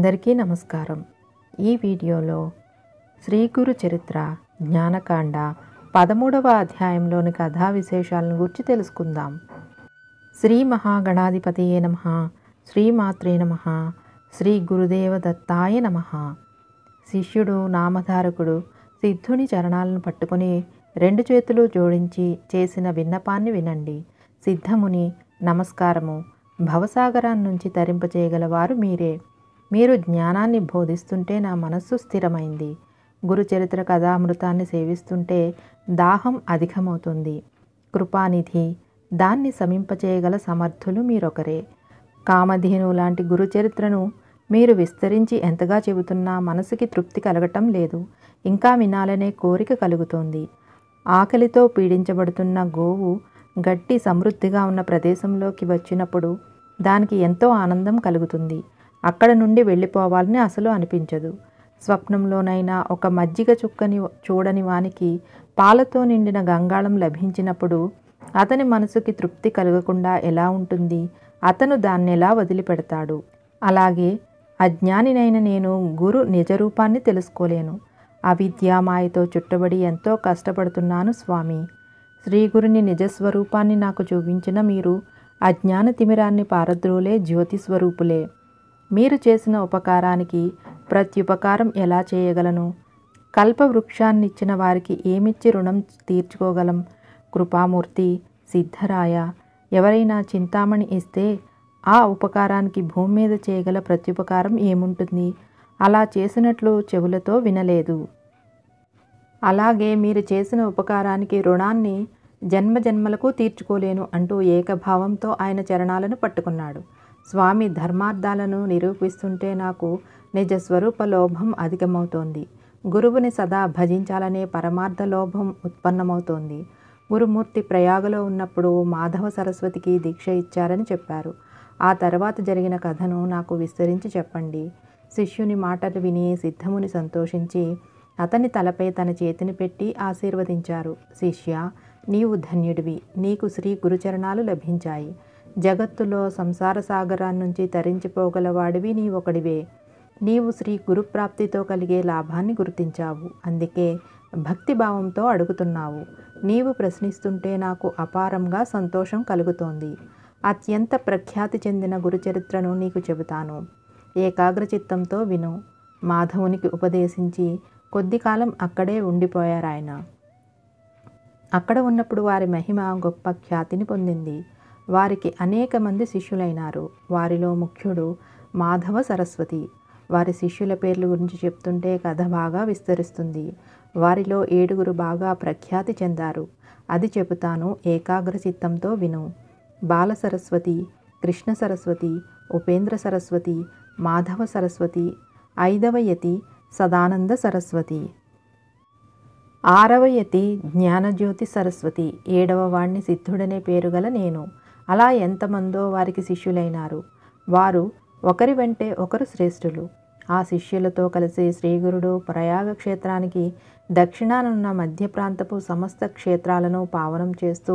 అందరికీ నమస్కారం ఈ వీడియోలో శ్రీ గురు చరిత్ర జ్ఞానకాండ పదమూడవ అధ్యాయంలోని కథా విశేషాలను గురించి తెలుసుకుందాం శ్రీ మహాగణాధిపతియే నమ శ్రీమాత్రే నమ శ్రీ గురుదేవ దత్తాయ నమ శిష్యుడు నామధారకుడు సిద్ధుని చరణాలను పట్టుకుని రెండు చేతులు జోడించి చేసిన విన్నపాన్ని వినండి సిద్ధముని నమస్కారము భవసాగరం నుంచి తరింపచేయగలవారు మీరే మీరు జ్ఞానాన్ని బోధిస్తుంటే నా మనస్సు స్థిరమైంది గురుచరిత్ర కథామృతాన్ని సేవిస్తుంటే దాహం అధికమవుతుంది కృపానిధి దాన్ని సమింపచేయగల సమర్థులు మీరొకరే కామధేను లాంటి గురుచరిత్రను మీరు విస్తరించి ఎంతగా చెబుతున్నా మనసుకి తృప్తి కలగటం లేదు ఇంకా వినాలనే కోరిక కలుగుతోంది ఆకలితో పీడించబడుతున్న గోవు గట్టి సమృద్ధిగా ఉన్న ప్రదేశంలోకి వచ్చినప్పుడు దానికి ఎంతో ఆనందం కలుగుతుంది అక్కడ నుండి వెళ్ళిపోవాలని అసలు అనిపించదు స్వప్నంలోనైనా ఒక మజ్జిగ చుక్కని చూడని వానికి పాలతో నిండిన గంగాళం లభించినప్పుడు అతని మనసుకి తృప్తి కలగకుండా ఎలా ఉంటుంది అతను దాన్నెలా వదిలిపెడతాడు అలాగే అజ్ఞానినైన నేను గురు నిజరూపాన్ని తెలుసుకోలేను అవిద్యామాయతో చుట్టబడి ఎంతో కష్టపడుతున్నాను స్వామి శ్రీ గురుని నిజస్వరూపాన్ని నాకు చూపించిన మీరు అజ్ఞాన తిమిరాన్ని పారద్రోలే జ్యోతి స్వరూపులే మీరు చేసిన ఉపకారానికి ప్రత్యుపకారం ఎలా చేయగలను ఇచ్చిన వారికి ఏమిచ్చి రుణం తీర్చుకోగలం కృపామూర్తి సిద్ధరాయ ఎవరైనా చింతామణి ఇస్తే ఆ ఉపకారానికి భూమి మీద చేయగల ప్రత్యుపకారం ఏముంటుంది అలా చేసినట్లు చెవులతో వినలేదు అలాగే మీరు చేసిన ఉపకారానికి రుణాన్ని జన్మజన్మలకు తీర్చుకోలేను అంటూ ఏకభావంతో ఆయన చరణాలను పట్టుకున్నాడు స్వామి ధర్మార్థాలను నిరూపిస్తుంటే నాకు నిజ స్వరూప లోభం అధికమవుతోంది గురువుని సదా భజించాలనే పరమార్థ లోభం ఉత్పన్నమవుతోంది గురుమూర్తి ప్రయాగలో ఉన్నప్పుడు మాధవ సరస్వతికి దీక్ష ఇచ్చారని చెప్పారు ఆ తర్వాత జరిగిన కథను నాకు విస్తరించి చెప్పండి శిష్యుని మాటలు విని సిద్ధముని సంతోషించి అతని తలపై తన చేతిని పెట్టి ఆశీర్వదించారు శిష్య నీవు ధన్యుడివి నీకు శ్రీ గురుచరణాలు లభించాయి జగత్తులో సంసార సాగరాన్నించి తరించిపోగలవాడివి నీ ఒకడివే నీవు శ్రీ గురుప్రాప్తితో కలిగే లాభాన్ని గుర్తించావు అందుకే భక్తిభావంతో అడుగుతున్నావు నీవు ప్రశ్నిస్తుంటే నాకు అపారంగా సంతోషం కలుగుతోంది అత్యంత ప్రఖ్యాతి చెందిన గురుచరిత్రను నీకు చెబుతాను ఏకాగ్రచిత్తంతో విను మాధవునికి ఉపదేశించి కొద్ది కాలం అక్కడే ఉండిపోయారాయన అక్కడ ఉన్నప్పుడు వారి మహిమ గొప్ప ఖ్యాతిని పొందింది వారికి అనేక మంది శిష్యులైనారు వారిలో ముఖ్యుడు మాధవ సరస్వతి వారి శిష్యుల పేర్ల గురించి చెప్తుంటే కథ బాగా విస్తరిస్తుంది వారిలో ఏడుగురు బాగా ప్రఖ్యాతి చెందారు అది చెబుతాను ఏకాగ్ర చిత్తంతో విను బాల సరస్వతి కృష్ణ సరస్వతి ఉపేంద్ర సరస్వతి మాధవ సరస్వతి ఐదవ యతి సదానంద సరస్వతి ఆరవ యతి జ్ఞానజ్యోతి సరస్వతి ఏడవ వాణ్ణి సిద్ధుడనే పేరుగల నేను అలా ఎంతమందో వారికి శిష్యులైనారు వారు ఒకరి వెంటే ఒకరు శ్రేష్ఠులు ఆ శిష్యులతో కలిసి శ్రీగురుడు ప్రయాగ క్షేత్రానికి దక్షిణానున్న మధ్య ప్రాంతపు సమస్త క్షేత్రాలను పావనం చేస్తూ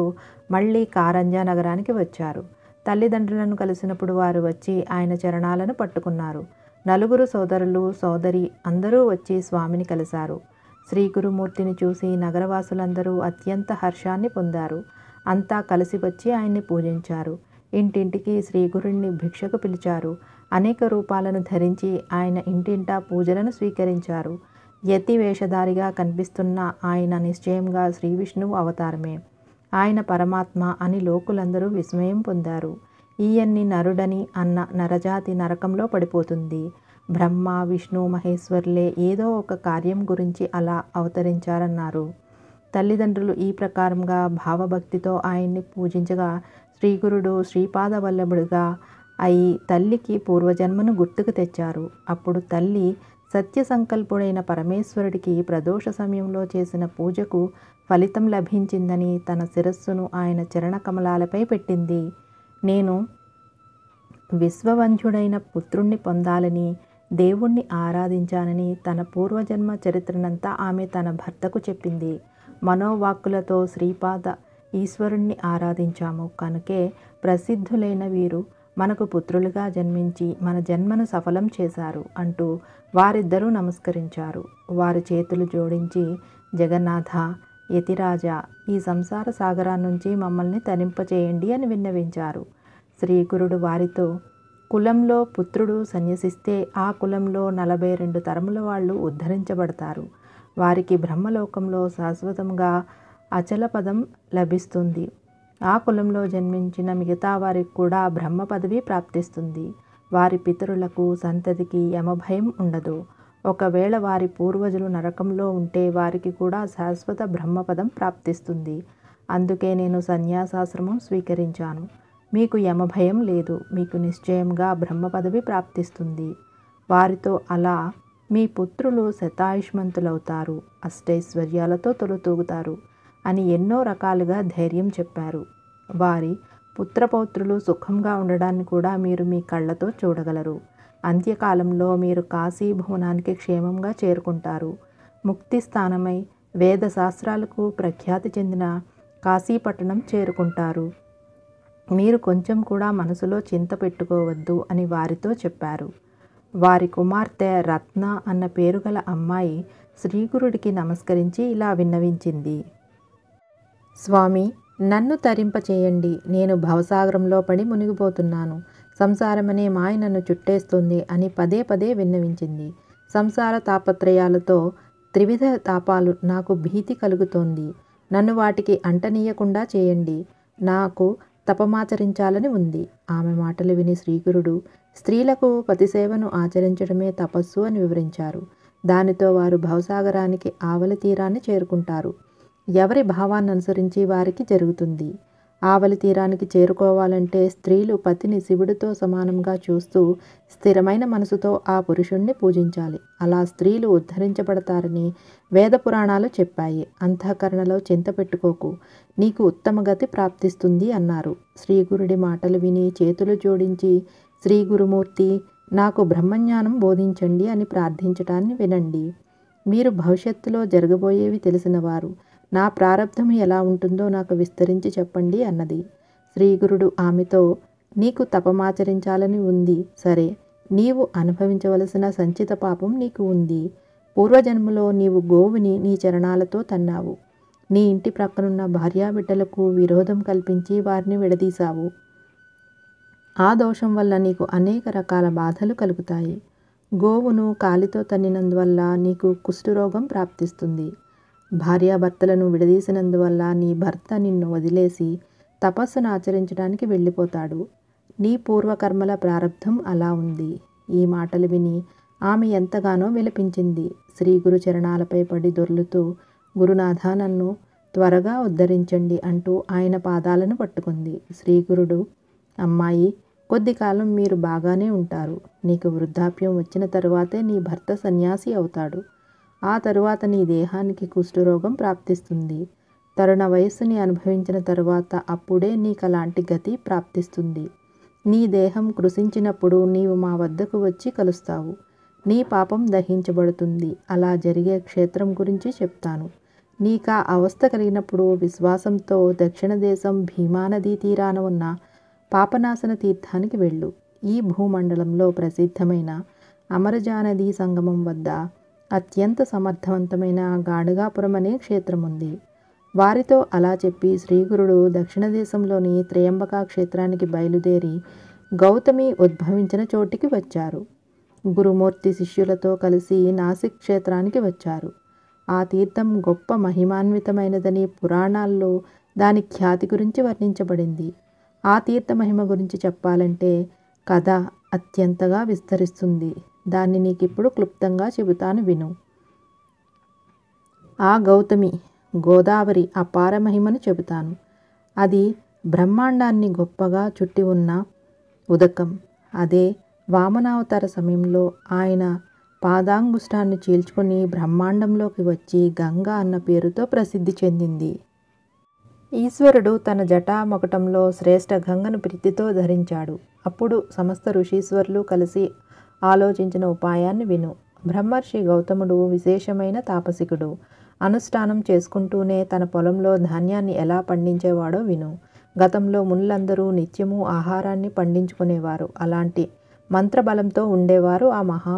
మళ్ళీ కారంజా నగరానికి వచ్చారు తల్లిదండ్రులను కలిసినప్పుడు వారు వచ్చి ఆయన చరణాలను పట్టుకున్నారు నలుగురు సోదరులు సోదరి అందరూ వచ్చి స్వామిని కలిశారు శ్రీ గురుమూర్తిని చూసి నగరవాసులందరూ అత్యంత హర్షాన్ని పొందారు అంతా కలిసి వచ్చి ఆయన్ని పూజించారు ఇంటింటికి గురుణ్ణి భిక్షకు పిలిచారు అనేక రూపాలను ధరించి ఆయన ఇంటింటా పూజలను స్వీకరించారు యతి వేషధారిగా కనిపిస్తున్న ఆయన నిశ్చయంగా శ్రీ విష్ణువు అవతారమే ఆయన పరమాత్మ అని లోకులందరూ విస్మయం పొందారు ఈయన్ని నరుడని అన్న నరజాతి నరకంలో పడిపోతుంది బ్రహ్మ విష్ణు మహేశ్వర్లే ఏదో ఒక కార్యం గురించి అలా అవతరించారన్నారు తల్లిదండ్రులు ఈ ప్రకారంగా భావభక్తితో ఆయన్ని పూజించగా శ్రీగురుడు శ్రీపాద వల్లభుడుగా అయి తల్లికి పూర్వజన్మను గుర్తుకు తెచ్చారు అప్పుడు తల్లి సత్య సంకల్పుడైన పరమేశ్వరుడికి ప్రదోష సమయంలో చేసిన పూజకు ఫలితం లభించిందని తన శిరస్సును ఆయన చరణ కమలాలపై పెట్టింది నేను విశ్వవంధ్యుడైన పుత్రుణ్ణి పొందాలని దేవుణ్ణి ఆరాధించానని తన పూర్వజన్మ చరిత్రనంతా ఆమె తన భర్తకు చెప్పింది మనోవాక్కులతో శ్రీపాద ఈశ్వరుణ్ణి ఆరాధించాము కనుకే ప్రసిద్ధులైన వీరు మనకు పుత్రులుగా జన్మించి మన జన్మను సఫలం చేశారు అంటూ వారిద్దరూ నమస్కరించారు వారి చేతులు జోడించి జగన్నాథ యతిరాజా ఈ సంసార సాగరా నుంచి మమ్మల్ని తరింపచేయండి అని విన్నవించారు శ్రీకురుడు వారితో కులంలో పుత్రుడు సన్యసిస్తే ఆ కులంలో నలభై రెండు తరముల వాళ్ళు ఉద్ధరించబడతారు వారికి బ్రహ్మలోకంలో శాశ్వతంగా అచల పదం లభిస్తుంది ఆ కులంలో జన్మించిన మిగతా వారికి కూడా బ్రహ్మ పదవి ప్రాప్తిస్తుంది వారి పితరులకు సంతతికి యమభయం ఉండదు ఒకవేళ వారి పూర్వజులు నరకంలో ఉంటే వారికి కూడా శాశ్వత బ్రహ్మపదం ప్రాప్తిస్తుంది అందుకే నేను సన్యాసాశ్రమం స్వీకరించాను మీకు యమభయం లేదు మీకు నిశ్చయంగా బ్రహ్మ పదవి ప్రాప్తిస్తుంది వారితో అలా మీ పుత్రులు శతాయుష్మంతులవుతారు అష్టైశ్వర్యాలతో తొలతూగుతారు అని ఎన్నో రకాలుగా ధైర్యం చెప్పారు వారి పుత్రపౌత్రులు సుఖంగా ఉండడాన్ని కూడా మీరు మీ కళ్ళతో చూడగలరు అంత్యకాలంలో మీరు కాశీ భువనానికి క్షేమంగా చేరుకుంటారు ముక్తి స్థానమై వేద శాస్త్రాలకు ప్రఖ్యాతి చెందిన కాశీపట్టణం చేరుకుంటారు మీరు కొంచెం కూడా మనసులో చింత పెట్టుకోవద్దు అని వారితో చెప్పారు వారి కుమార్తె రత్న అన్న పేరుగల అమ్మాయి శ్రీగురుడికి నమస్కరించి ఇలా విన్నవించింది స్వామి నన్ను తరింపచేయండి నేను భవసాగరంలో పడి మునిగిపోతున్నాను సంసారమనే మాయ నన్ను చుట్టేస్తుంది అని పదే పదే విన్నవించింది సంసార తాపత్రయాలతో త్రివిధ తాపాలు నాకు భీతి కలుగుతోంది నన్ను వాటికి అంటనీయకుండా చేయండి నాకు తపమాచరించాలని ఉంది ఆమె మాటలు విని శ్రీగురుడు స్త్రీలకు పతిసేవను ఆచరించడమే తపస్సు అని వివరించారు దానితో వారు భవసాగరానికి ఆవలి తీరాన్ని చేరుకుంటారు ఎవరి భావాన్ని అనుసరించి వారికి జరుగుతుంది ఆవలి తీరానికి చేరుకోవాలంటే స్త్రీలు పతిని శివుడితో సమానంగా చూస్తూ స్థిరమైన మనసుతో ఆ పురుషుణ్ణి పూజించాలి అలా స్త్రీలు ఉద్ధరించబడతారని వేద పురాణాలు చెప్పాయి అంతఃకరణలో చింత పెట్టుకోకు నీకు ఉత్తమ గతి ప్రాప్తిస్తుంది అన్నారు శ్రీగురుడి మాటలు విని చేతులు జోడించి శ్రీ గురుమూర్తి నాకు బ్రహ్మజ్ఞానం బోధించండి అని ప్రార్థించటాన్ని వినండి మీరు భవిష్యత్తులో జరగబోయేవి తెలిసినవారు నా ప్రారంధం ఎలా ఉంటుందో నాకు విస్తరించి చెప్పండి అన్నది శ్రీగురుడు ఆమెతో నీకు తపమాచరించాలని ఉంది సరే నీవు అనుభవించవలసిన సంచిత పాపం నీకు ఉంది పూర్వజన్మలో నీవు గోవుని నీ చరణాలతో తన్నావు నీ ఇంటి ప్రక్కనున్న భార్యాబిడ్డలకు విరోధం కల్పించి వారిని విడదీశావు ఆ దోషం వల్ల నీకు అనేక రకాల బాధలు కలుగుతాయి గోవును కాలితో తన్నినందువల్ల నీకు కుష్ఠరోగం ప్రాప్తిస్తుంది భార్యాభర్తలను విడదీసినందువల్ల నీ భర్త నిన్ను వదిలేసి తపస్సును ఆచరించడానికి వెళ్ళిపోతాడు నీ పూర్వకర్మల ప్రారంధం అలా ఉంది ఈ మాటలు విని ఆమె ఎంతగానో విలపించింది శ్రీ గురు చరణాలపై పడి దొర్లుతూ గురునాథ నన్ను త్వరగా ఉద్ధరించండి అంటూ ఆయన పాదాలను పట్టుకుంది శ్రీగురుడు అమ్మాయి కొద్ది కాలం మీరు బాగానే ఉంటారు నీకు వృద్ధాప్యం వచ్చిన తరువాతే నీ భర్త సన్యాసి అవుతాడు ఆ తరువాత నీ దేహానికి కుష్ఠరోగం ప్రాప్తిస్తుంది తరుణ వయస్సుని అనుభవించిన తరువాత అప్పుడే నీకు అలాంటి గతి ప్రాప్తిస్తుంది నీ దేహం కృషించినప్పుడు నీవు మా వద్దకు వచ్చి కలుస్తావు నీ పాపం దహించబడుతుంది అలా జరిగే క్షేత్రం గురించి చెప్తాను నీకా అవస్థ కలిగినప్పుడు విశ్వాసంతో దక్షిణ దేశం భీమానదీ తీరాన ఉన్న పాపనాశన తీర్థానికి వెళ్ళు ఈ భూమండలంలో ప్రసిద్ధమైన అమరజానదీ సంగమం వద్ద అత్యంత సమర్థవంతమైన గాడుగాపురం అనే క్షేత్రం ఉంది వారితో అలా చెప్పి శ్రీగురుడు దక్షిణ దేశంలోని త్రయంబకా క్షేత్రానికి బయలుదేరి గౌతమి ఉద్భవించిన చోటికి వచ్చారు గురుమూర్తి శిష్యులతో కలిసి నాసిక్ క్షేత్రానికి వచ్చారు ఆ తీర్థం గొప్ప మహిమాన్వితమైనదని పురాణాల్లో దాని ఖ్యాతి గురించి వర్ణించబడింది ఆ తీర్థ మహిమ గురించి చెప్పాలంటే కథ అత్యంతగా విస్తరిస్తుంది దాన్ని నీకు ఇప్పుడు క్లుప్తంగా చెబుతాను విను ఆ గౌతమి గోదావరి అపార మహిమను చెబుతాను అది బ్రహ్మాండాన్ని గొప్పగా చుట్టి ఉన్న ఉదకం అదే వామనావతార సమయంలో ఆయన పాదాంగుష్టాన్ని చీల్చుకొని బ్రహ్మాండంలోకి వచ్చి గంగా అన్న పేరుతో ప్రసిద్ధి చెందింది ఈశ్వరుడు తన జటామకుటంలో శ్రేష్ఠ గంగను ప్రీతితో ధరించాడు అప్పుడు సమస్త ఋషీశ్వరులు కలిసి ఆలోచించిన ఉపాయాన్ని విను బ్రహ్మర్షి గౌతముడు విశేషమైన తాపసికుడు అనుష్ఠానం చేసుకుంటూనే తన పొలంలో ధాన్యాన్ని ఎలా పండించేవాడో విను గతంలో మునులందరూ నిత్యము ఆహారాన్ని పండించుకునేవారు అలాంటి మంత్రబలంతో ఉండేవారు ఆ మహా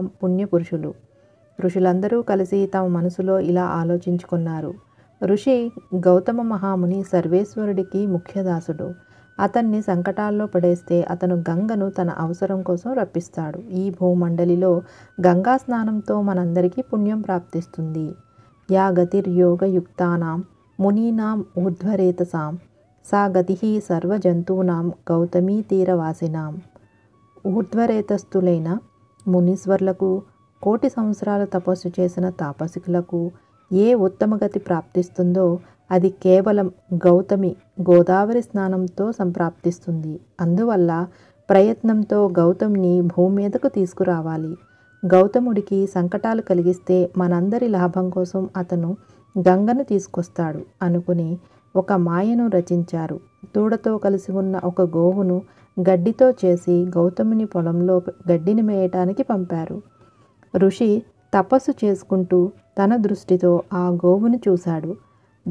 ఋషులందరూ కలిసి తమ మనసులో ఇలా ఆలోచించుకున్నారు ఋషి గౌతమ మహాముని సర్వేశ్వరుడికి ముఖ్యదాసుడు అతన్ని సంకటాల్లో పడేస్తే అతను గంగను తన అవసరం కోసం రప్పిస్తాడు ఈ భూమండలిలో గంగా స్నానంతో మనందరికీ పుణ్యం ప్రాప్తిస్తుంది యా గతిర్యోగయుక్తానాం మునీనాం ఊర్ధ్వరేతసాం సా గతి గౌతమీ తీరవాసినాం ఊర్ధ్వరేతస్థులైన మునీశ్వర్లకు కోటి సంవత్సరాలు తపస్సు చేసిన తాపసికులకు ఏ ఉత్తమగతి ప్రాప్తిస్తుందో అది కేవలం గౌతమి గోదావరి స్నానంతో సంప్రాప్తిస్తుంది అందువల్ల ప్రయత్నంతో గౌతమ్ని భూమి మీదకు తీసుకురావాలి గౌతముడికి సంకటాలు కలిగిస్తే మనందరి లాభం కోసం అతను గంగను తీసుకొస్తాడు అనుకుని ఒక మాయను రచించారు తూడతో కలిసి ఉన్న ఒక గోవును గడ్డితో చేసి గౌతముని పొలంలో గడ్డిని మేయటానికి పంపారు ఋషి తపస్సు చేసుకుంటూ తన దృష్టితో ఆ గోవును చూశాడు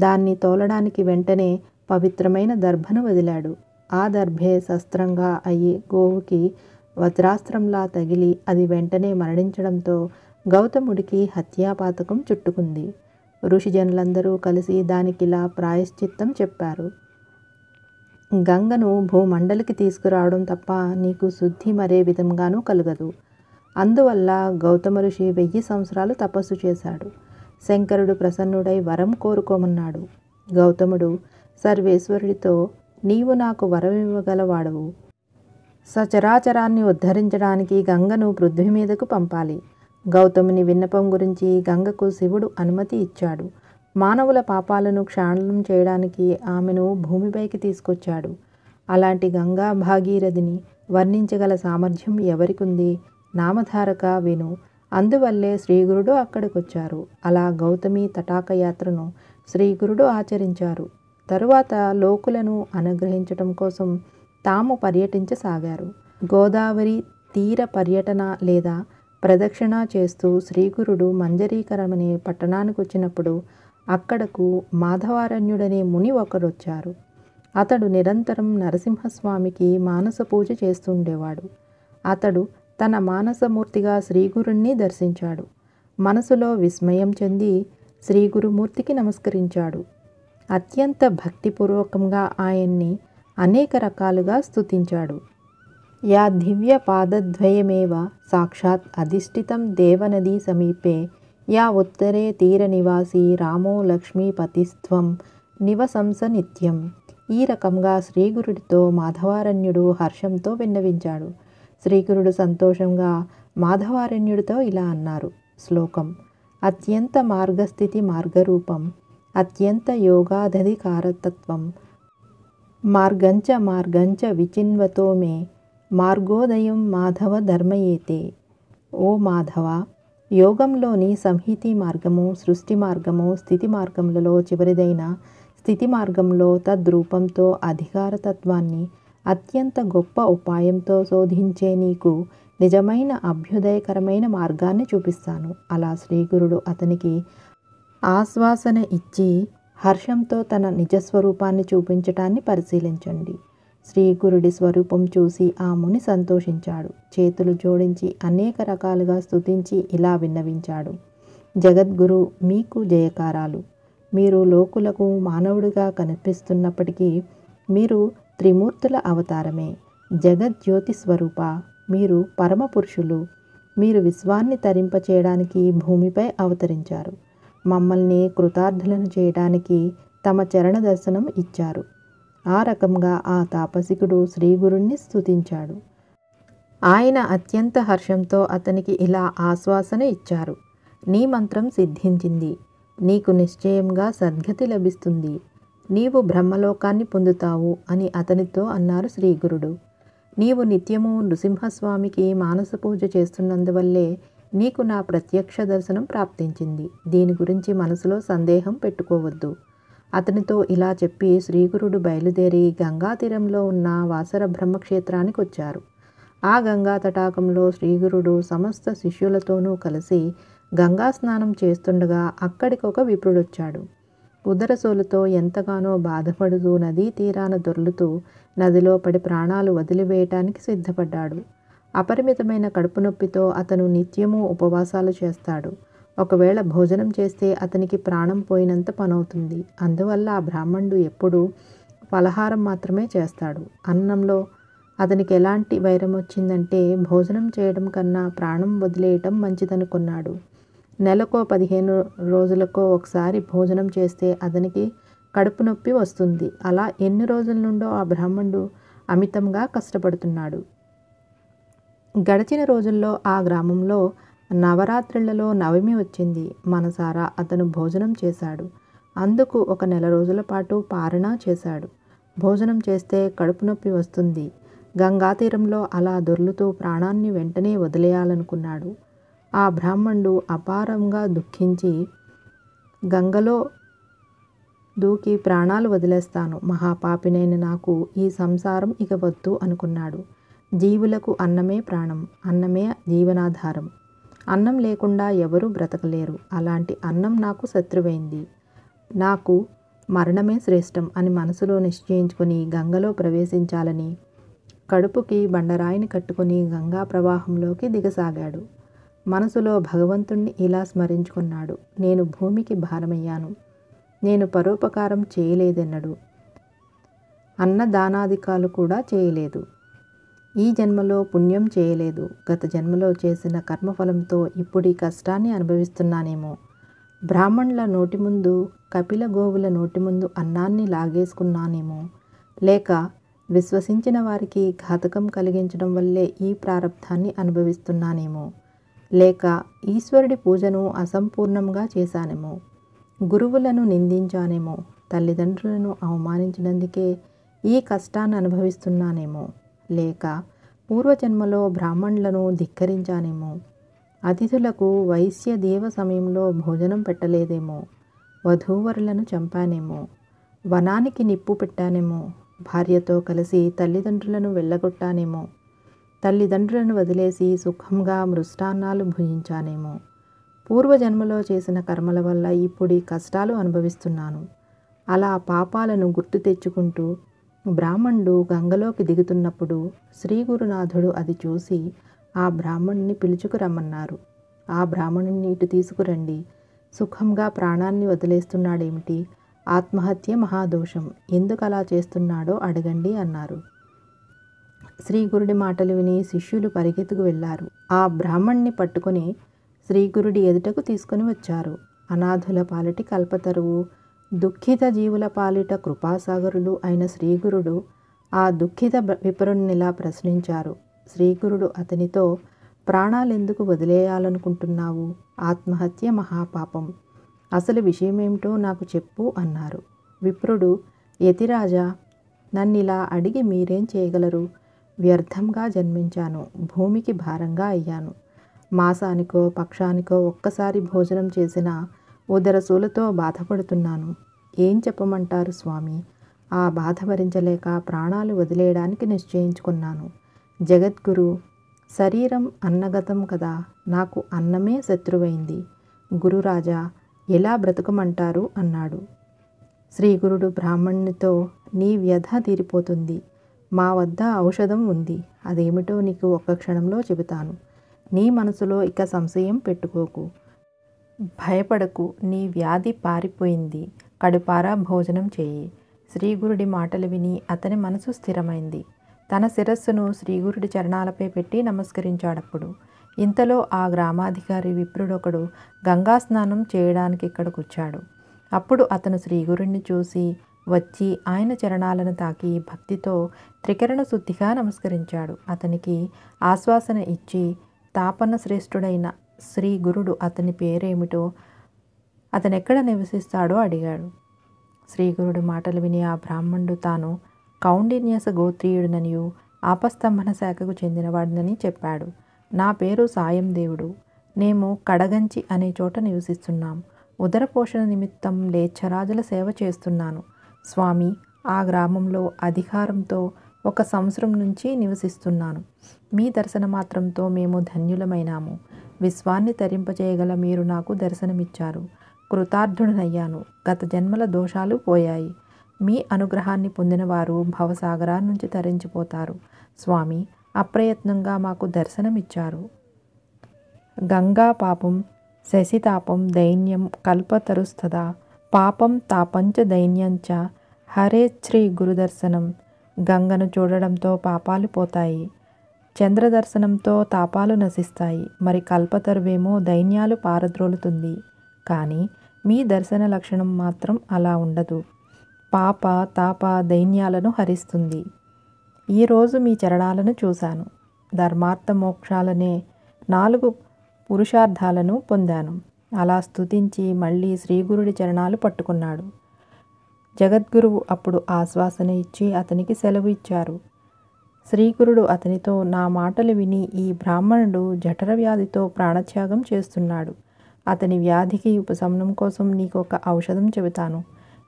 దాన్ని తోలడానికి వెంటనే పవిత్రమైన దర్భను వదిలాడు ఆ దర్భే శస్త్రంగా అయ్యి గోవుకి వజ్రాస్త్రంలా తగిలి అది వెంటనే మరణించడంతో గౌతముడికి హత్యాపాతకం చుట్టుకుంది ఋషిజనులందరూ కలిసి దానికిలా ప్రాయశ్చిత్తం చెప్పారు గంగను భూమండలికి తీసుకురావడం తప్ప నీకు శుద్ధి మరే విధంగానూ కలగదు అందువల్ల గౌతమ ఋషి వెయ్యి సంవత్సరాలు తపస్సు చేశాడు శంకరుడు ప్రసన్నుడై వరం కోరుకోమన్నాడు గౌతముడు సర్వేశ్వరుడితో నీవు నాకు వరమివ్వగలవాడవు సచరాచరాన్ని ఉద్ధరించడానికి గంగను పృథ్వీ మీదకు పంపాలి గౌతముని విన్నపం గురించి గంగకు శివుడు అనుమతి ఇచ్చాడు మానవుల పాపాలను క్షాళనం చేయడానికి ఆమెను భూమిపైకి తీసుకొచ్చాడు అలాంటి గంగా భాగీరథిని వర్ణించగల సామర్థ్యం ఎవరికుంది నామధారక విను అందువల్లే శ్రీగురుడు అక్కడికొచ్చారు అలా గౌతమి తటాక యాత్రను శ్రీగురుడు ఆచరించారు తరువాత లోకులను అనుగ్రహించటం కోసం తాము పర్యటించసాగారు గోదావరి తీర పర్యటన లేదా ప్రదక్షిణ చేస్తూ శ్రీగురుడు మంజరీకరమనే పట్టణానికి వచ్చినప్పుడు అక్కడకు మాధవారణ్యుడనే ముని ఒకరొచ్చారు అతడు నిరంతరం నరసింహస్వామికి మానస పూజ చేస్తుండేవాడు అతడు తన మానసమూర్తిగా శ్రీగురుణ్ణి దర్శించాడు మనసులో విస్మయం చెంది శ్రీగురుమూర్తికి నమస్కరించాడు అత్యంత భక్తిపూర్వకంగా ఆయన్ని అనేక రకాలుగా స్థుతించాడు యా దివ్య పాదద్వయమేవ సాక్షాత్ అధిష్ఠితం దేవనదీ సమీపే యా ఉత్తరే తీర నివాసి రామో లక్ష్మీపతిస్త్వం నివసంస నిత్యం ఈ రకంగా శ్రీగురుడితో మాధవారణ్యుడు హర్షంతో విన్నవించాడు శ్రీకరుడు సంతోషంగా మాధవారణ్యుడితో ఇలా అన్నారు శ్లోకం అత్యంత మార్గస్థితి మార్గరూపం అత్యంత యోగాధధికారతత్వం మార్గంచ మార్గంచ విచిన్వతో మే మార్గోదయం మాధవ ధర్మయేతే ఓ మాధవ యోగంలోని సంహితి మార్గము సృష్టి మార్గము స్థితి మార్గములలో చివరిదైన స్థితి మార్గంలో తద్రూపంతో అధికారతత్వాన్ని అత్యంత గొప్ప ఉపాయంతో శోధించే నీకు నిజమైన అభ్యుదయకరమైన మార్గాన్ని చూపిస్తాను అలా శ్రీగురుడు అతనికి ఆశ్వాసన ఇచ్చి హర్షంతో తన నిజస్వరూపాన్ని చూపించటాన్ని పరిశీలించండి శ్రీగురుడి స్వరూపం చూసి ఆ ముని సంతోషించాడు చేతులు జోడించి అనేక రకాలుగా స్తుతించి ఇలా విన్నవించాడు జగద్గురు మీకు జయకారాలు మీరు లోకులకు మానవుడిగా కనిపిస్తున్నప్పటికీ మీరు త్రిమూర్తుల అవతారమే జగజ్యోతి స్వరూప మీరు పరమపురుషులు మీరు విశ్వాన్ని తరింపచేయడానికి భూమిపై అవతరించారు మమ్మల్ని కృతార్థులను చేయడానికి తమ చరణ దర్శనం ఇచ్చారు ఆ రకంగా ఆ తాపసికుడు శ్రీగురుణ్ణి స్తుతించాడు ఆయన అత్యంత హర్షంతో అతనికి ఇలా ఆశ్వాసన ఇచ్చారు నీ మంత్రం సిద్ధించింది నీకు నిశ్చయంగా సద్గతి లభిస్తుంది నీవు బ్రహ్మలోకాన్ని పొందుతావు అని అతనితో అన్నారు శ్రీగురుడు నీవు నిత్యము నృసింహస్వామికి మానస పూజ చేస్తున్నందువల్లే నీకు నా ప్రత్యక్ష దర్శనం ప్రాప్తించింది దీని గురించి మనసులో సందేహం పెట్టుకోవద్దు అతనితో ఇలా చెప్పి శ్రీగురుడు బయలుదేరి గంగా తీరంలో ఉన్న వాసర బ్రహ్మక్షేత్రానికి వచ్చారు ఆ గంగా తటాకంలో శ్రీగురుడు సమస్త శిష్యులతోనూ కలిసి గంగా స్నానం చేస్తుండగా అక్కడికి ఒక విప్రుడొచ్చాడు ఉదరసోలుతో ఎంతగానో బాధపడుతూ నదీ తీరాన దొర్లుతూ నదిలో పడి ప్రాణాలు వదిలివేయటానికి సిద్ధపడ్డాడు అపరిమితమైన కడుపు నొప్పితో అతను నిత్యము ఉపవాసాలు చేస్తాడు ఒకవేళ భోజనం చేస్తే అతనికి ప్రాణం పోయినంత పనవుతుంది అందువల్ల ఆ బ్రాహ్మణుడు ఎప్పుడూ ఫలహారం మాత్రమే చేస్తాడు అన్నంలో అతనికి ఎలాంటి వైరం వచ్చిందంటే భోజనం చేయడం కన్నా ప్రాణం వదిలేయటం మంచిదనుకున్నాడు నెలకో పదిహేను రోజులకో ఒకసారి భోజనం చేస్తే అతనికి కడుపు నొప్పి వస్తుంది అలా ఎన్ని రోజుల నుండో ఆ బ్రాహ్మణుడు అమితంగా కష్టపడుతున్నాడు గడిచిన రోజుల్లో ఆ గ్రామంలో నవరాత్రులలో నవమి వచ్చింది మనసారా అతను భోజనం చేశాడు అందుకు ఒక నెల రోజుల పాటు పారణ చేశాడు భోజనం చేస్తే కడుపు నొప్పి వస్తుంది గంగా తీరంలో అలా దొర్లుతూ ప్రాణాన్ని వెంటనే వదిలేయాలనుకున్నాడు ఆ బ్రాహ్మణుడు అపారంగా దుఃఖించి గంగలో దూకి ప్రాణాలు వదిలేస్తాను మహాపాపినైన నాకు ఈ సంసారం ఇక వద్దు అనుకున్నాడు జీవులకు అన్నమే ప్రాణం అన్నమే జీవనాధారం అన్నం లేకుండా ఎవరూ బ్రతకలేరు అలాంటి అన్నం నాకు శత్రువైంది నాకు మరణమే శ్రేష్టం అని మనసులో నిశ్చయించుకొని గంగలో ప్రవేశించాలని కడుపుకి బండరాయిని కట్టుకుని గంగా ప్రవాహంలోకి దిగసాగాడు మనసులో భగవంతుణ్ణి ఇలా స్మరించుకున్నాడు నేను భూమికి భారమయ్యాను నేను పరోపకారం చేయలేదన్నడు అన్నదానాధికాలు కూడా చేయలేదు ఈ జన్మలో పుణ్యం చేయలేదు గత జన్మలో చేసిన కర్మఫలంతో ఇప్పుడు ఈ కష్టాన్ని అనుభవిస్తున్నానేమో బ్రాహ్మణుల నోటి ముందు కపిల గోవుల నోటి ముందు అన్నాన్ని లాగేసుకున్నానేమో లేక విశ్వసించిన వారికి ఘాతకం కలిగించడం వల్లే ఈ ప్రారంధాన్ని అనుభవిస్తున్నానేమో లేక ఈశ్వరుడి పూజను అసంపూర్ణంగా చేశానేమో గురువులను నిందించానేమో తల్లిదండ్రులను అవమానించినందుకే ఈ కష్టాన్ని అనుభవిస్తున్నానేమో లేక పూర్వజన్మలో బ్రాహ్మణులను ధిక్కరించానేమో అతిథులకు వైశ్య దేవ సమయంలో భోజనం పెట్టలేదేమో వధూవరులను చంపానేమో వనానికి నిప్పు పెట్టానేమో భార్యతో కలిసి తల్లిదండ్రులను వెళ్ళగొట్టానేమో తల్లిదండ్రులను వదిలేసి సుఖంగా మృష్టాన్నాలు భుజించానేమో పూర్వజన్మలో చేసిన కర్మల వల్ల ఇప్పుడు కష్టాలు అనుభవిస్తున్నాను అలా పాపాలను గుర్తు తెచ్చుకుంటూ బ్రాహ్మణుడు గంగలోకి దిగుతున్నప్పుడు శ్రీ గురునాథుడు అది చూసి ఆ బ్రాహ్మణుని పిలుచుకురమ్మన్నారు ఆ బ్రాహ్మణుని ఇటు తీసుకురండి సుఖంగా ప్రాణాన్ని వదిలేస్తున్నాడేమిటి ఆత్మహత్య మహాదోషం ఎందుకు అలా చేస్తున్నాడో అడగండి అన్నారు శ్రీగురుడి మాటలు విని శిష్యులు పరిగెత్తుకు వెళ్ళారు ఆ బ్రాహ్మణ్ణి పట్టుకొని శ్రీగురుడి ఎదుటకు తీసుకుని వచ్చారు అనాథుల పాలిటి కల్పతరువు దుఃఖిత జీవుల పాలిట కృపాసాగరులు అయిన శ్రీగురుడు ఆ దుఃఖిత విపరుణ్ణిలా ప్రశ్నించారు శ్రీగురుడు అతనితో ప్రాణాలెందుకు వదిలేయాలనుకుంటున్నావు ఆత్మహత్య మహాపాపం అసలు విషయమేమిటో నాకు చెప్పు అన్నారు విప్రుడు యతిరాజా నన్నిలా అడిగి మీరేం చేయగలరు వ్యర్థంగా జన్మించాను భూమికి భారంగా అయ్యాను మాసానికో పక్షానికో ఒక్కసారి భోజనం చేసిన ఉదరసూలతో బాధపడుతున్నాను ఏం చెప్పమంటారు స్వామి ఆ బాధ భరించలేక ప్రాణాలు వదిలేయడానికి నిశ్చయించుకున్నాను జగద్గురు శరీరం అన్నగతం కదా నాకు అన్నమే శత్రువైంది గురురాజా ఎలా బ్రతకమంటారు అన్నాడు శ్రీగురుడు బ్రాహ్మణునితో నీ వ్యధ తీరిపోతుంది మా వద్ద ఔషధం ఉంది అదేమిటో నీకు ఒక్క క్షణంలో చెబుతాను నీ మనసులో ఇక సంశయం పెట్టుకోకు భయపడకు నీ వ్యాధి పారిపోయింది కడుపారా భోజనం చేయి శ్రీగురుడి మాటలు విని అతని మనసు స్థిరమైంది తన శిరస్సును శ్రీగురుడి చరణాలపై పెట్టి నమస్కరించాడప్పుడు ఇంతలో ఆ గ్రామాధికారి విప్రుడొకడు గంగా స్నానం చేయడానికి ఇక్కడికొచ్చాడు అప్పుడు అతను శ్రీగురుణ్ణి చూసి వచ్చి ఆయన చరణాలను తాకి భక్తితో త్రికరణ శుద్ధిగా నమస్కరించాడు అతనికి ఆశ్వాసన ఇచ్చి తాపన శ్రేష్ఠుడైన శ్రీ గురుడు అతని పేరేమిటో అతనెక్కడ నివసిస్తాడో అడిగాడు శ్రీ గురుడు మాటలు విని ఆ బ్రాహ్మణుడు తాను కౌండిన్యాస గోత్రీయుడిననియు ఆపస్తంభన శాఖకు చెందినవాడినని చెప్పాడు నా పేరు సాయం దేవుడు మేము కడగంచి అనే చోట నివసిస్తున్నాం ఉదర పోషణ నిమిత్తం లేచ్చరాజుల సేవ చేస్తున్నాను స్వామి ఆ గ్రామంలో అధికారంతో ఒక సంవత్సరం నుంచి నివసిస్తున్నాను మీ దర్శన మాత్రంతో మేము ధన్యులమైనాము విశ్వాన్ని తరింపజేయగల మీరు నాకు దర్శనమిచ్చారు కృతార్థుడనయ్యాను గత జన్మల దోషాలు పోయాయి మీ అనుగ్రహాన్ని పొందినవారు భవసాగరా నుంచి తరించిపోతారు స్వామి అప్రయత్నంగా మాకు దర్శనమిచ్చారు గంగా పాపం శశితాపం దైన్యం కల్పతరుస్తదా పాపం తాపంచ దైన్యంచ హరే శ్రీ గురుదర్శనం గంగను చూడడంతో పాపాలు పోతాయి చంద్రదర్శనంతో తాపాలు నశిస్తాయి మరి కల్పతరువేమో దైన్యాలు పారద్రోలుతుంది కానీ మీ దర్శన లక్షణం మాత్రం అలా ఉండదు పాప తాప దైన్యాలను హరిస్తుంది ఈరోజు మీ చరణాలను చూశాను ధర్మార్థ మోక్షాలనే నాలుగు పురుషార్థాలను పొందాను అలా స్తుతించి మళ్ళీ శ్రీగురుడి చరణాలు పట్టుకున్నాడు జగద్గురువు అప్పుడు ఆశ్వాసన ఇచ్చి అతనికి సెలవు ఇచ్చారు శ్రీగురుడు అతనితో నా మాటలు విని ఈ బ్రాహ్మణుడు జఠర వ్యాధితో ప్రాణత్యాగం చేస్తున్నాడు అతని వ్యాధికి ఉపశమనం కోసం నీకు ఒక ఔషధం చెబుతాను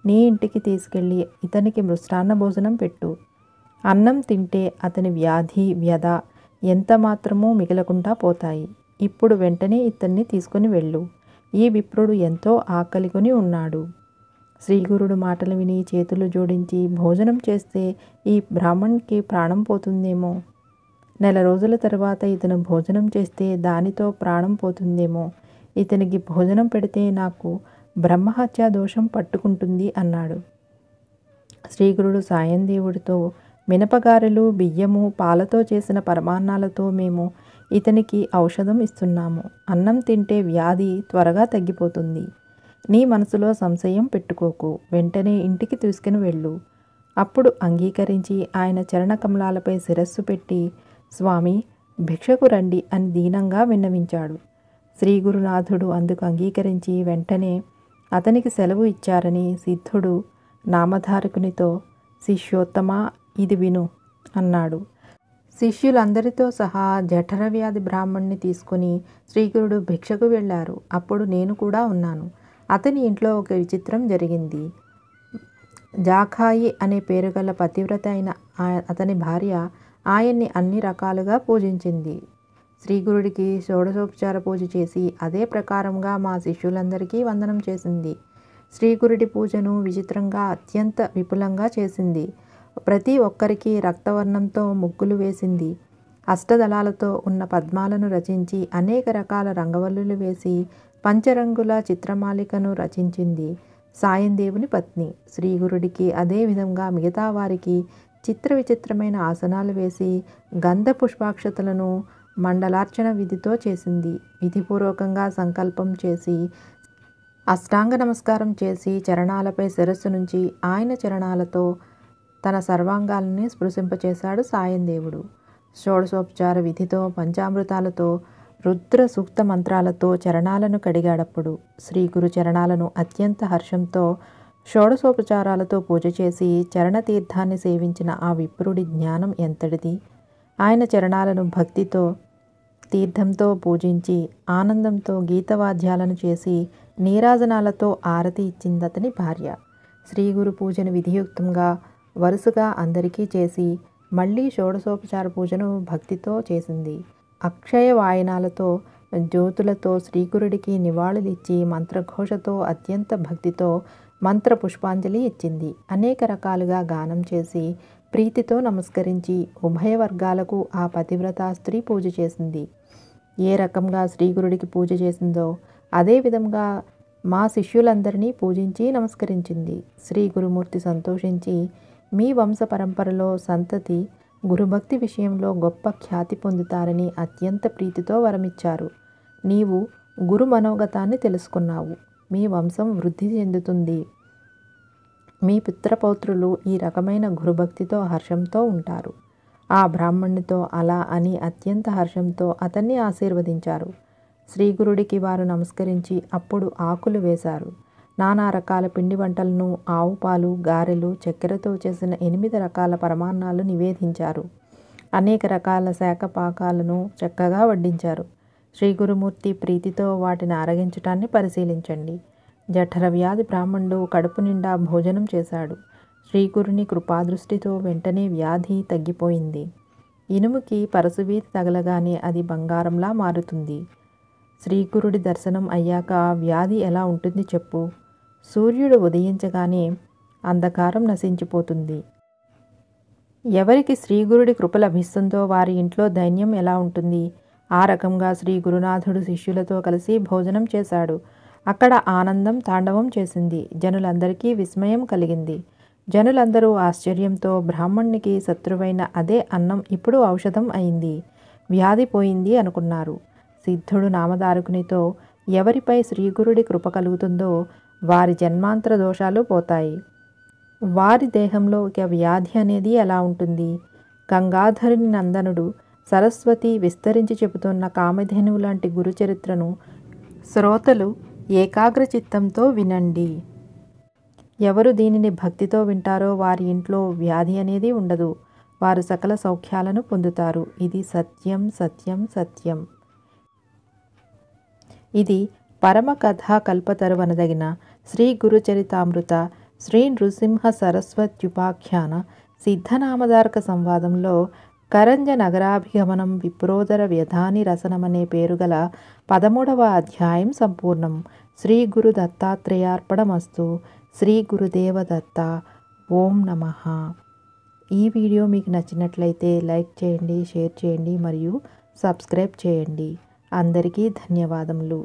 నీ ఇంటికి తీసుకెళ్ళి ఇతనికి మృష్టాన్న భోజనం పెట్టు అన్నం తింటే అతని వ్యాధి వ్యధ ఎంత మాత్రమూ మిగలకుండా పోతాయి ఇప్పుడు వెంటనే ఇతన్ని తీసుకుని వెళ్ళు ఈ విప్రుడు ఎంతో ఆకలిగొని ఉన్నాడు శ్రీగురుడు మాటలు విని చేతులు జోడించి భోజనం చేస్తే ఈ బ్రాహ్మణ్కి ప్రాణం పోతుందేమో నెల రోజుల తర్వాత ఇతను భోజనం చేస్తే దానితో ప్రాణం పోతుందేమో ఇతనికి భోజనం పెడితే నాకు బ్రహ్మహత్య దోషం పట్టుకుంటుంది అన్నాడు శ్రీగురుడు సాయం దేవుడితో మినపగారెలు బియ్యము పాలతో చేసిన పరమాన్నాలతో మేము ఇతనికి ఔషధం ఇస్తున్నాము అన్నం తింటే వ్యాధి త్వరగా తగ్గిపోతుంది నీ మనసులో సంశయం పెట్టుకోకు వెంటనే ఇంటికి తీసుకుని వెళ్ళు అప్పుడు అంగీకరించి ఆయన చరణకమలాలపై శిరస్సు పెట్టి స్వామి భిక్షకు రండి అని దీనంగా విన్నవించాడు శ్రీ గురునాథుడు అందుకు అంగీకరించి వెంటనే అతనికి సెలవు ఇచ్చారని సిద్ధుడు నామధారకునితో శిష్యోత్తమా ఇది విను అన్నాడు శిష్యులందరితో సహా జఠరవ్యాధి బ్రాహ్మణ్ణి తీసుకుని శ్రీగురుడు భిక్షకు వెళ్ళారు అప్పుడు నేను కూడా ఉన్నాను అతని ఇంట్లో ఒక విచిత్రం జరిగింది జాఖాయి అనే పేరు గల పతివ్రత అయిన అతని భార్య ఆయన్ని అన్ని రకాలుగా పూజించింది శ్రీగురుడికి షోడశోపచార పూజ చేసి అదే ప్రకారంగా మా శిష్యులందరికీ వందనం చేసింది శ్రీగురుడి పూజను విచిత్రంగా అత్యంత విపులంగా చేసింది ప్రతి ఒక్కరికి రక్తవర్ణంతో ముగ్గులు వేసింది అష్టదళాలతో ఉన్న పద్మాలను రచించి అనేక రకాల రంగవల్లులు వేసి పంచరంగుల చిత్రమాలికను రచించింది సాయందేవుని పత్ని శ్రీగురుడికి అదేవిధంగా మిగతా వారికి చిత్ర విచిత్రమైన ఆసనాలు వేసి గంధ పుష్పాక్షతలను మండలార్చన విధితో చేసింది విధిపూర్వకంగా సంకల్పం చేసి అష్టాంగ నమస్కారం చేసి చరణాలపై శిరస్సు నుంచి ఆయన చరణాలతో తన సర్వాంగాలని స్పృశింపచేశాడు సాయందేవుడు షోడశోపచార విధితో పంచామృతాలతో రుద్ర సూక్త మంత్రాలతో చరణాలను కడిగాడప్పుడు శ్రీ గురు చరణాలను అత్యంత హర్షంతో షోడశోపచారాలతో పూజ చేసి చరణతీర్థాన్ని సేవించిన ఆ విప్రుడి జ్ఞానం ఎంతటిది ఆయన చరణాలను భక్తితో తీర్థంతో పూజించి ఆనందంతో గీతవాద్యాలను చేసి నీరాజనాలతో ఆరతి ఇచ్చిందతని భార్య శ్రీగురు పూజను విధియుక్తంగా వరుసగా అందరికీ చేసి మళ్ళీ షోడశోపచార పూజను భక్తితో చేసింది అక్షయ వాయనాలతో జ్యోతులతో శ్రీగురుడికి నివాళులిచ్చి మంత్రఘోషతో అత్యంత భక్తితో మంత్ర పుష్పాంజలి ఇచ్చింది అనేక రకాలుగా గానం చేసి ప్రీతితో నమస్కరించి ఉభయ వర్గాలకు ఆ పతివ్రత స్త్రీ పూజ చేసింది ఏ రకంగా శ్రీగురుడికి పూజ చేసిందో అదే విధంగా మా శిష్యులందరినీ పూజించి నమస్కరించింది శ్రీ గురుమూర్తి సంతోషించి మీ వంశ పరంపరలో సంతతి గురుభక్తి విషయంలో గొప్ప ఖ్యాతి పొందుతారని అత్యంత ప్రీతితో వరమిచ్చారు నీవు గురు మనోగతాన్ని తెలుసుకున్నావు మీ వంశం వృద్ధి చెందుతుంది మీ పిత్రపౌత్రులు ఈ రకమైన గురుభక్తితో హర్షంతో ఉంటారు ఆ బ్రాహ్మణునితో అలా అని అత్యంత హర్షంతో అతన్ని ఆశీర్వదించారు శ్రీగురుడికి వారు నమస్కరించి అప్పుడు ఆకులు వేశారు నానా రకాల పిండి వంటలను ఆవు పాలు గారెలు చక్కెరతో చేసిన ఎనిమిది రకాల పరమాన్నాలు నివేదించారు అనేక రకాల శాఖపాకాలను చక్కగా వడ్డించారు శ్రీ గురుమూర్తి ప్రీతితో వాటిని ఆరగించటాన్ని పరిశీలించండి జఠర వ్యాధి బ్రాహ్మణుడు కడుపు నిండా భోజనం చేశాడు శ్రీగురుని కృపాదృష్టితో వెంటనే వ్యాధి తగ్గిపోయింది ఇనుముకి పరశువీధి తగలగానే అది బంగారంలా మారుతుంది శ్రీగురుడి దర్శనం అయ్యాక వ్యాధి ఎలా ఉంటుంది చెప్పు సూర్యుడు ఉదయించగానే అంధకారం నశించిపోతుంది ఎవరికి శ్రీగురుడి కృప లభిస్తుందో వారి ఇంట్లో ధైన్యం ఎలా ఉంటుంది ఆ రకంగా శ్రీ గురునాథుడు శిష్యులతో కలిసి భోజనం చేశాడు అక్కడ ఆనందం తాండవం చేసింది జనులందరికీ విస్మయం కలిగింది జనులందరూ ఆశ్చర్యంతో బ్రాహ్మణ్యకి శత్రువైన అదే అన్నం ఇప్పుడు ఔషధం అయింది వ్యాధి పోయింది అనుకున్నారు సిద్ధుడు నామదారుకునితో ఎవరిపై శ్రీగురుడి కృప కలుగుతుందో వారి జన్మాంతర దోషాలు పోతాయి వారి దేహంలో ఒక వ్యాధి అనేది ఎలా ఉంటుంది గంగాధరుని నందనుడు సరస్వతి విస్తరించి చెబుతున్న కామధేనువు లాంటి గురుచరిత్రను శ్రోతలు ఏకాగ్ర చిత్తంతో వినండి ఎవరు దీనిని భక్తితో వింటారో వారి ఇంట్లో వ్యాధి అనేది ఉండదు వారు సకల సౌఖ్యాలను పొందుతారు ఇది సత్యం సత్యం సత్యం ఇది పరమ అనదగిన శ్రీ గురుచరితామృత శ్రీ నృసింహ సరస్వత్యుపాఖ్యాన సిద్ధనామదార్క సంవాదంలో కరంజ నగరాభిగమనం విప్రోదర వ్యధాని రసనమనే పేరుగల పదమూడవ అధ్యాయం సంపూర్ణం శ్రీ గురు దత్తాత్రేయార్పణమస్తు శ్రీ గురుదేవ దత్త ఓం నమ ఈ వీడియో మీకు నచ్చినట్లయితే లైక్ చేయండి షేర్ చేయండి మరియు సబ్స్క్రైబ్ చేయండి అందరికీ ధన్యవాదములు